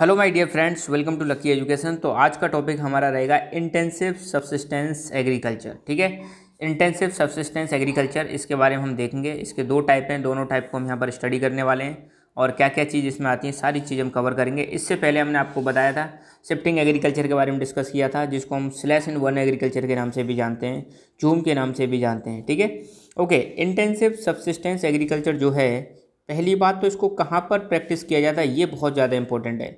hello my dear friends welcome to lucky education तो आज का टॉपिक हमारा रहेगा इंटेंसिव सब्सिस्टेंस एग्रीकल्चर ठीक है इंटेंसिव सब्सिस्टेंस एग्रीकल्चर इसके बारे में हम देखेंगे इसके दो टाइप हैं दोनों टाइप को हम यहाँ पर स्टडी करने वाले हैं और क्या क्या चीज़ इसमें आती है सारी चीज़ हम कवर करेंगे इससे पहले हमने आपको बताया था शिफ्टिंग एग्रीकल्चर के बारे में डिस्कस किया था जिसको हम स्लैश इन वन एग्रीकल्चर के नाम से भी जानते हैं जूम के नाम से भी जानते हैं ठीक है ओके इंटेंसिव सब्सिस्टेंस एग्रीकल्चर जो है पहली बात तो इसको कहाँ पर प्रैक्टिस किया जाता है ये बहुत ज़्यादा इंपॉर्टेंट है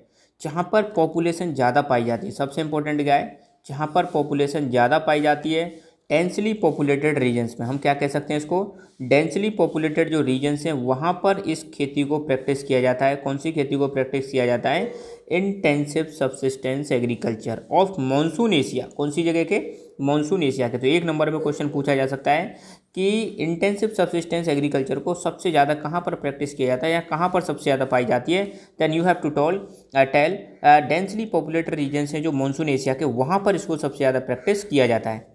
जहाँ पर पॉपुलेशन ज़्यादा पाई जाती है सबसे इम्पोर्टेंट क्या है जहाँ पर पॉपुलेशन ज़्यादा पाई जाती है डेंसली पॉपुलेटेड रीजन्स में हम क्या कह सकते हैं इसको डेंसली पॉपुलेटेड जो रीजन्स हैं वहाँ पर इस खेती को प्रैक्टिस किया जाता है कौन सी खेती को प्रैक्टिस किया जाता है intensive subsistence agriculture of monsoon Asia कौन सी जगह के मानसून एशिया के तो एक नंबर में क्वेश्चन पूछा जा सकता है कि इंटेंसिव सब्सिस्टेंस एग्रीकल्चर को सबसे ज़्यादा कहाँ पर प्रैक्टिस किया जाता है या कहाँ पर सबसे ज़्यादा पाई जाती है then you have to tall tell densely populated regions हैं जो मानसून एशिया के वहाँ पर इसको सबसे ज़्यादा प्रैक्टिस किया जाता है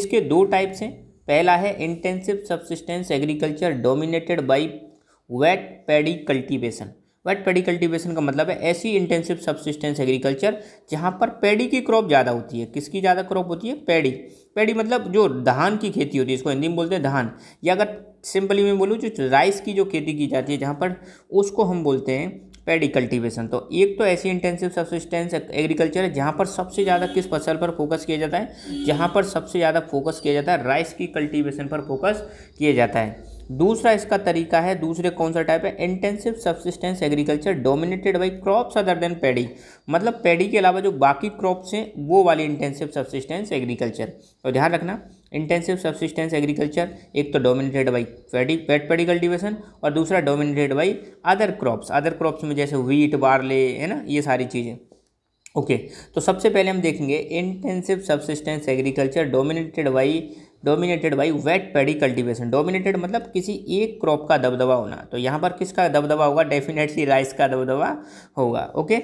इसके दो टाइप्स हैं पहला है intensive subsistence agriculture dominated by wet paddy cultivation wet paddy cultivation का मतलब है ऐसी इंटेंसिव सब्सिस्टेंस एग्रीकल्चर जहाँ पर पेडी की क्रॉप ज़्यादा होती है किसकी ज़्यादा क्रॉप होती है पेडी पेडी मतलब जो धान की खेती होती है इसको हिंदी में बोलते हैं धान या अगर सिंपली मैं बोलूँ जो राइस की जो खेती की जाती है जहाँ पर उसको हम बोलते हैं पेडी कल्टीवेशन तो एक तो ऐसी इंटेंसिव सब्सिस्टेंस एग्रीकल्चर है जहाँ पर सबसे ज़्यादा किस फसल पर फोकस किया जाता है जहाँ पर सबसे ज़्यादा फोकस किया जाता है राइस की कल्टीवेशन पर फोकस किया जाता है दूसरा इसका तरीका है दूसरे कौन सा टाइप है intensive subsistence agriculture dominated by crops other than paddy मतलब पैडी के अलावा जो बाकी क्रॉप्स हैं वो वाली इंटेंसिव सब्सिस्टेंस एग्रीकल्चर तो ध्यान रखना इंटेंसिव सब्सिस्टेंस एग्रीकल्चर एक तो dominated by paddy wet paddy cultivation और दूसरा dominated by other crops other crops में जैसे व्हीट बार्ले है ना ये सारी चीज़ें ओके okay, तो सबसे पहले हम देखेंगे intensive subsistence agriculture dominated by dominated by wet paddy cultivation dominated मतलब किसी एक क्रॉप का दबदबा होना तो यहाँ पर किसका दबदबा होगा डेफिनेटली राइस का दबदबा होगा ओके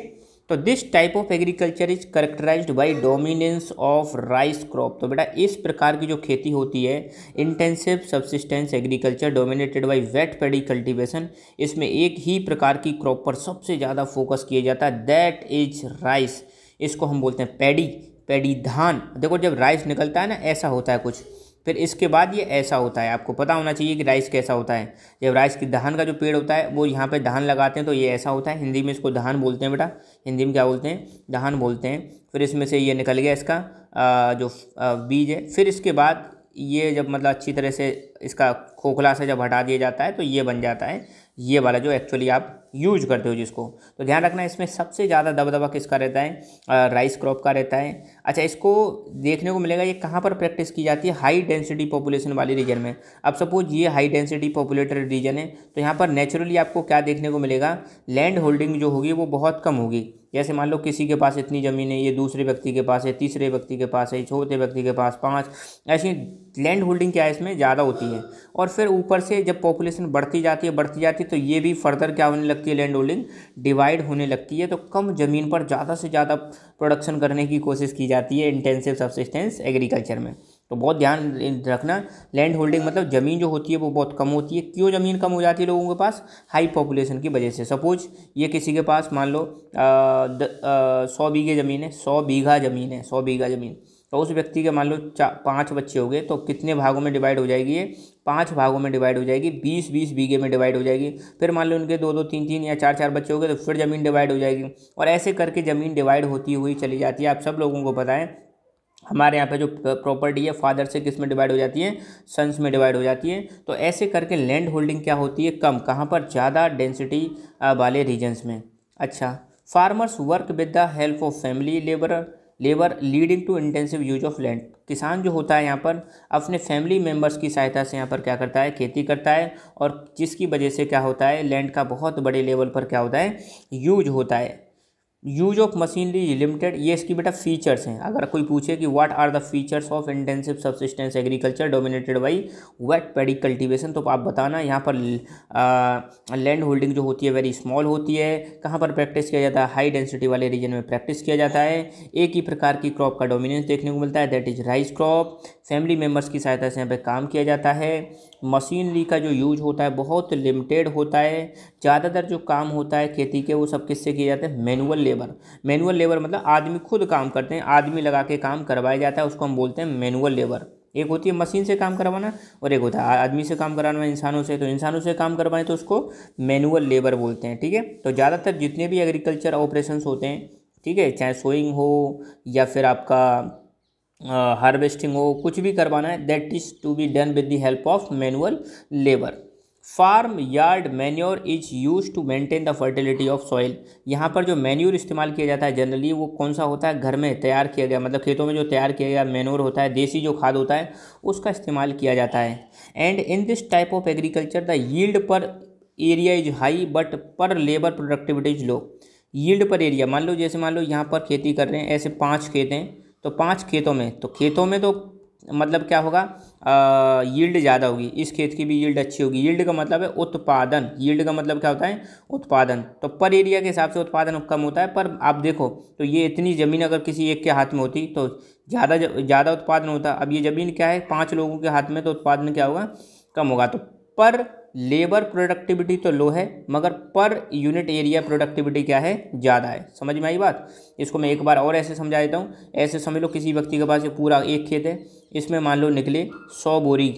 तो this type of agriculture is characterize by dominance of rice crop तो बेटा इस प्रकार की जो खेती होती है intensive subsistence agriculture dominated by wet paddy cultivation इसमें एक ही प्रकार की क्रॉप पर सबसे ज़्यादा फोकस किया जाता है दैट इज राइस इसको हम बोलते हैं पेडी पेडी धान देखो जब राइस निकलता है ना ऐसा होता है कुछ फिर इसके बाद ये ऐसा होता है आपको पता होना चाहिए कि राइस कैसा होता है जब राइस की धान का जो पेड़ होता है वो यहाँ पे धान लगाते हैं तो ये ऐसा होता है हिंदी में इसको धान बोलते हैं बेटा हिंदी में क्या बोलते हैं धान बोलते हैं फिर इसमें से ये निकल गया इसका जो बीज है फिर इसके बाद ये जब मतलब अच्छी तरह से इसका खोखला से जब हटा दिया जाता है तो ये बन जाता है ये वाला जो एक्चुअली आप यूज करते हो जिसको तो ध्यान रखना इसमें सबसे ज़्यादा दबदबा किसका रहता है राइस क्रॉप का रहता है अच्छा इसको देखने को मिलेगा ये कहाँ पर प्रैक्टिस की जाती है हाई डेंसिटी पॉपुलेशन वाली रीजन में अब सपोज ये हाई डेंसिटी पॉपुलेटेड रीजन है तो यहाँ पर नेचुरली आपको क्या देखने को मिलेगा लैंड होल्डिंग जो होगी वो बहुत कम होगी जैसे मान लो किसी के पास इतनी ज़मीन है ये दूसरे व्यक्ति के पास है तीसरे व्यक्ति के पास है चौथे व्यक्ति के पास पाँच ऐसी लैंड होल्डिंग क्या है इसमें ज़्यादा होती है और फिर ऊपर से जब पॉपुलेशन बढ़ती जाती है बढ़ती जाती है तो ये भी फर्दर क्या होने लगता लगती है लैंड होल्डिंग डिवाइड होने लगती है तो कम ज़मीन पर ज़्यादा से ज़्यादा प्रोडक्शन करने की कोशिश की जाती है इंटेंसिव सब्सिस्टेंस एग्रीकल्चर में तो बहुत ध्यान रखना लैंड होल्डिंग मतलब ज़मीन जो होती है वो बहुत कम होती है क्यों ज़मीन कम हो जाती है लोगों के पास हाई पॉपुलेशन की वजह से सपोज ये किसी के पास मान लो सौ बीघे ज़मीन है सौ बीघा ज़मीन है सौ बीघा ज़मीन तो उस व्यक्ति के मान लो पाँच बच्चे हो गए तो कितने भागों में डिवाइड हो जाएगी ये पाँच भागों में डिवाइड हो जाएगी बीस बीस बीघे में डिवाइड हो जाएगी फिर मान लो उनके दो दो तीन तीन या चार चार बच्चे हो गए तो फिर ज़मीन डिवाइड हो जाएगी और ऐसे करके ज़मीन डिवाइड होती हुई चली जाती है आप सब लोगों को पता है हमारे यहाँ पे जो प्रॉपर्टी है फादर से किस में डिवाइड हो जाती है सन्स में डिवाइड हो जाती है तो ऐसे करके लैंड होल्डिंग क्या होती है कम कहाँ पर ज़्यादा डेंसिटी वाले रीजन्स में अच्छा farmers work with the help of family labour labour leading to intensive use of land किसान जो होता है यहाँ पर अपने फैमिली मेम्बर्स की सहायता से यहाँ पर क्या करता है खेती करता है और जिसकी वजह से क्या होता है लैंड का बहुत बड़े लेवल पर क्या होता है यूज होता है यूज ऑफ मशीनरी लिमिटेड ये इसकी बेटा फीचर्स हैं अगर कोई पूछे कि what are the features of intensive subsistence agriculture dominated by wet paddy cultivation तो आप बताना यहाँ पर लैंड होल्डिंग जो होती है वेरी स्मॉल होती है कहाँ पर प्रैक्टिस किया जाता है हाई डेंसिटी वाले रीजन में प्रैक्टिस किया जाता है एक ही प्रकार की क्रॉप का डोमिनेंस देखने को मिलता है that is rice crop family members की सहायता से यहाँ पर काम किया जाता है मशीनरी का जो यूज होता है बहुत लिमिटेड होता है ज़्यादातर जो काम होता है खेती के वो सब किससे किए जाते हैं मैनुअल लेबर मैनुअल लेबर मतलब आदमी खुद काम करते हैं आदमी लगा के काम करवाया जाता है उसको हम बोलते हैं मैनुअल लेबर एक होती है मशीन से काम करवाना और एक होता है आदमी से काम करवाना इंसानों से तो इंसानों से काम करवाएं तो उसको मैनुअल लेबर बोलते हैं ठीक है तो ज़्यादातर जितने भी एग्रीकल्चर ऑपरेशंस होते हैं ठीक है चाहे सोइंग हो या फिर आपका हार्वेस्टिंग हो कुछ भी करवाना है that is to be done with the help of manual labour farm yard manure is use to maintain the fertility of soil यहाँ पर जो मैन्योर इस्तेमाल किया जाता है जनरली वो कौन सा होता है घर में तैयार किया गया मतलब खेतों में जो तैयार किया गया मैन्योर होता है देसी जो खाद होता है उसका इस्तेमाल किया जाता है and in this type of agriculture the yield per area is high but per labour productivity is low yield per area मान लो जैसे मान लो यहाँ पर खेती कर रहे हैं ऐसे पाँच खेत हैं तो पाँच खेतों में तो खेतों में तो मतलब क्या होगा यील्ड ज़्यादा होगी इस खेत की भी यील्ड अच्छी होगी यील्ड का मतलब है उत्पादन यील्ड का मतलब क्या होता है उत्पादन तो पर एरिया के हिसाब से उत्पादन कम होता है पर आप देखो तो ये इतनी ज़मीन अगर किसी एक के हाथ में होती तो ज़्यादा ज़्यादा उत्पादन होता अब ये ज़मीन क्या है पाँच लोगों के हाथ में तो उत्पादन क्या होगा कम होगा तो पर लेबर प्रोडक्टिविटी तो लो है मगर पर यूनिट एरिया प्रोडक्टिविटी क्या है ज़्यादा है समझ में आई बात इसको मैं एक बार और ऐसे समझा देता हूँ ऐसे समझ लो किसी व्यक्ति के पास ये पूरा एक खेत है इसमें मान लो निकले सौ बोरी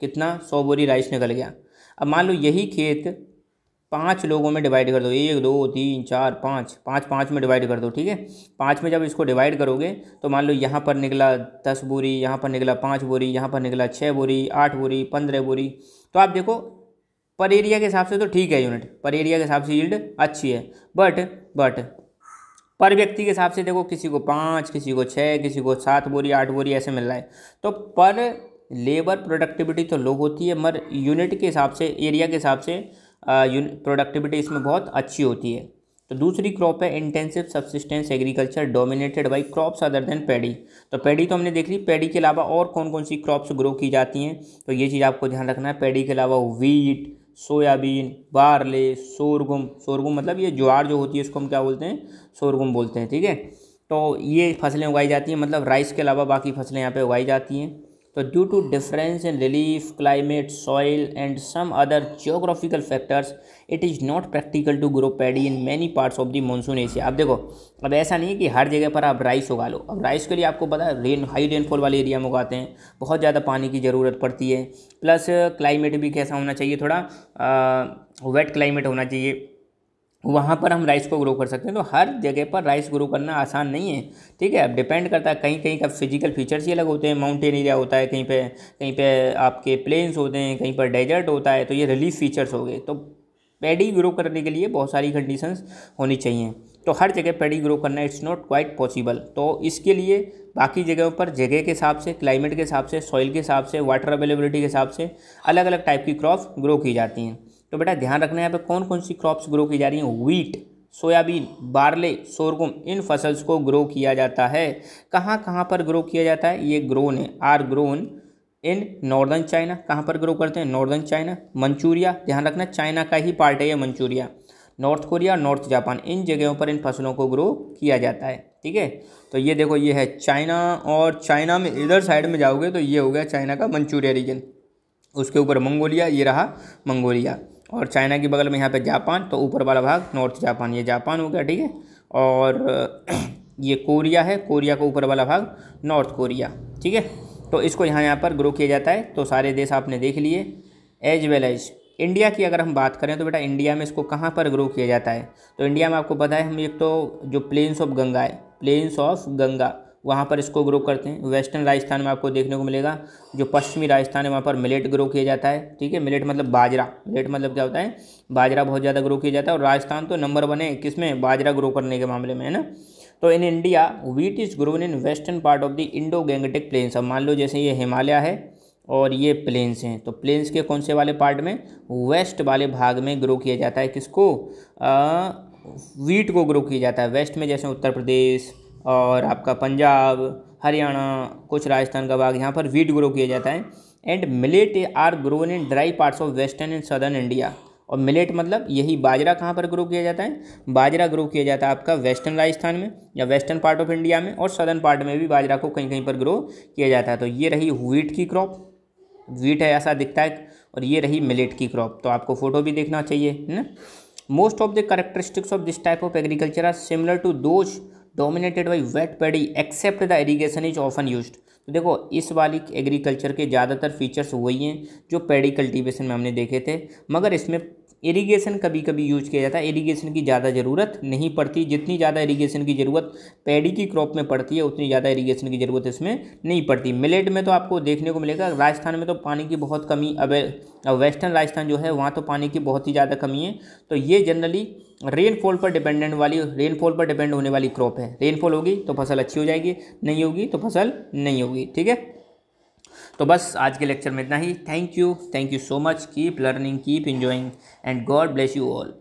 कितना सौ बोरी राइस निकल गया अब मान लो यही खेत पाँच लोगों में डिवाइड कर दो एक दो तीन चार पाँच पाँच पाँच में डिवाइड कर दो ठीक है पाँच में जब इसको डिवाइड करोगे तो मान लो यहाँ पर निकला दस बोरी यहाँ पर निकला पाँच बोरी यहाँ पर निकला छः बोरी आठ बोरी पंद्रह बोरी तो आप देखो पर एरिया के हिसाब से तो ठीक है यूनिट पर एरिया के हिसाब से यील्ड अच्छी है बट बट पर व्यक्ति के हिसाब से देखो किसी को पाँच किसी को छः किसी को सात बोरी आठ बोरी ऐसे मिल रहा है तो पर लेबर प्रोडक्टिविटी तो लो होती है मगर यूनिट के हिसाब से एरिया के हिसाब से प्रोडक्टिविटी इसमें बहुत अच्छी होती है तो दूसरी क्रॉप है intensive subsistence agriculture dominated by crops other than paddy तो पैडी तो हमने देख ली पैडी के अलावा और कौन कौन सी क्रॉप्स ग्रो की जाती हैं तो ये चीज़ आपको ध्यान रखना है पैडी के अलावा wheat soybean barley sorghum sorghum मतलब ये ज्वार जो होती है उसको हम क्या बोलते हैं शोरगुम बोलते हैं ठीक है तो ये फसलें उगाई जाती हैं मतलब राइस के अलावा बाकी फसलें यहाँ पे उगाई जाती हैं तो due to difference in relief climate soil and some other geographical factors it is not practical to grow paddy in many parts of the monsoon Asia अब देखो अब ऐसा नहीं है कि हर जगह पर आप राइस उगा लो अब राइस के लिए आपको पता है रेन हाई रेनफॉल वाले एरिया में उगाते हैं बहुत ज़्यादा पानी की ज़रूरत पड़ती है प्लस क्लाइमेट भी कैसा होना चाहिए थोड़ा वेट क्लाइमेट होना चाहिए वहाँ पर हम राइस को ग्रो कर सकते हैं तो हर जगह पर राइस ग्रो करना आसान नहीं है ठीक है अब डिपेंड करता है कहीं कहीं का फिजिकल फीचर्स ही अलग होते हैं माउंटेन एरिया होता है कहीं पे कहीं पे आपके प्लेन्स होते हैं कहीं पर डेजर्ट होता है तो ये रिलीफ फीचर्स हो गए तो पैडी ग्रो करने के लिए बहुत सारी कंडीशंस होनी चाहिए तो हर जगह पैडी ग्रो करना इट्स नॉट क्वाइट पॉसिबल तो इसके लिए बाकी जगहों पर जगह के हिसाब से क्लाइमेट के हिसाब से सॉइल के हिसाब से वाटर अवेलेबिलिटी के हिसाब से अलग अलग टाइप की क्रॉप ग्रो की जाती हैं तो बेटा ध्यान रखना यहाँ पे कौन कौन सी क्रॉप्स ग्रो की जा रही हैं वीट सोयाबीन बारले सोरगुम इन फसल्स को ग्रो किया जाता है कहाँ कहाँ पर ग्रो किया जाता है ये ग्रोन है are grown in northern China कहाँ पर ग्रो करते हैं नॉर्दर्न चाइना मंचूरिया ध्यान रखना चाइना का ही पार्ट है ये Manchuria North Korea North Japan इन जगहों पर इन फसलों को ग्रो किया जाता है ठीक है तो ये देखो ये है चाइना और चाइना में इधर साइड में जाओगे तो ये हो गया चाइना का मंचूरिया रीजन उसके ऊपर मंगोलिया ये रहा मंगोलिया और चाइना के बगल में यहाँ पे जापान तो ऊपर वाला भाग नॉर्थ जापान ये जापान हो गया ठीक है और ये कोरिया है कोरिया का को ऊपर वाला भाग नॉर्थ कोरिया ठीक है तो इसको यहाँ यहाँ पर ग्रो किया जाता है तो सारे देश आपने देख लिए एज वेल एज इंडिया की अगर हम बात करें तो बेटा इंडिया में इसको कहाँ पर ग्रो किया जाता है तो इंडिया में आपको पता है हम एक तो जो प्लेन्स ऑफ गंगा है प्लेन्स ऑफ गंगा वहाँ पर इसको ग्रो करते हैं वेस्टर्न राजस्थान में आपको देखने को मिलेगा जो पश्चिमी राजस्थान है वहाँ पर मिलेट ग्रो किया जाता है ठीक है मिलेट मतलब बाजरा मिलेट मतलब क्या होता है बाजरा बहुत ज़्यादा ग्रो किया जाता है और राजस्थान तो नंबर वन है किस में बाजरा ग्रो करने के मामले में है ना तो in India wheat is grown in western part of the Indo Gangetic plains अब मान लो जैसे ये हिमालय है और ये प्लेन्स हैं तो प्लेन्स के कौन से वाले पार्ट में वेस्ट वाले भाग में ग्रो किया जाता है किसको वीट को ग्रो किया जाता है वेस्ट में जैसे उत्तर प्रदेश और आपका पंजाब हरियाणा कुछ राजस्थान का भाग यहाँ पर वीट ग्रो किया जाता है and millet are grown in dry parts of western and southern India और मिलेट मतलब यही बाजरा कहाँ पर ग्रो किया जाता है बाजरा ग्रो किया जाता है आपका वेस्टर्न राजस्थान में या वेस्टर्न पार्ट ऑफ इंडिया में और सदर्न पार्ट में भी बाजरा को कहीं कहीं पर ग्रो किया जाता है तो ये रही व्हीट की क्रॉप व्हीट है ऐसा दिखता है और ये रही मिलेट की क्रॉप तो आपको फोटो भी देखना चाहिए है ना most of the characteristics of this type of agriculture are similar to those dominated by wet paddy except the irrigation is often use तो देखो इस वाली एग्रीकल्चर के ज़्यादातर फीचर्स वही हैं जो पेडी कल्टीवेशन में हमने देखे थे मगर इसमें इरिगेशन कभी कभी यूज किया जाता है इरिगेशन की ज़्यादा ज़रूरत नहीं पड़ती जितनी ज़्यादा इरिगेशन की ज़रूरत पैडी की क्रॉप में पड़ती है उतनी ज़्यादा इरिगेशन की ज़रूरत इसमें नहीं पड़ती मिलेट में तो आपको देखने को मिलेगा राजस्थान में तो पानी की बहुत कमी अब वेस्टर्न राजस्थान जो है वहाँ तो पानी की बहुत ही ज़्यादा कमी है तो ये जनरली रेनफॉल पर डिपेंडेंट वाली रेनफॉल पर डिपेंड होने वाली क्रॉप है रेनफॉल होगी तो फसल अच्छी हो जाएगी नहीं होगी तो फसल नहीं होगी ठीक है तो बस आज के लेक्चर में इतना ही thank you thank you so much keep learning keep enjoying and God bless you all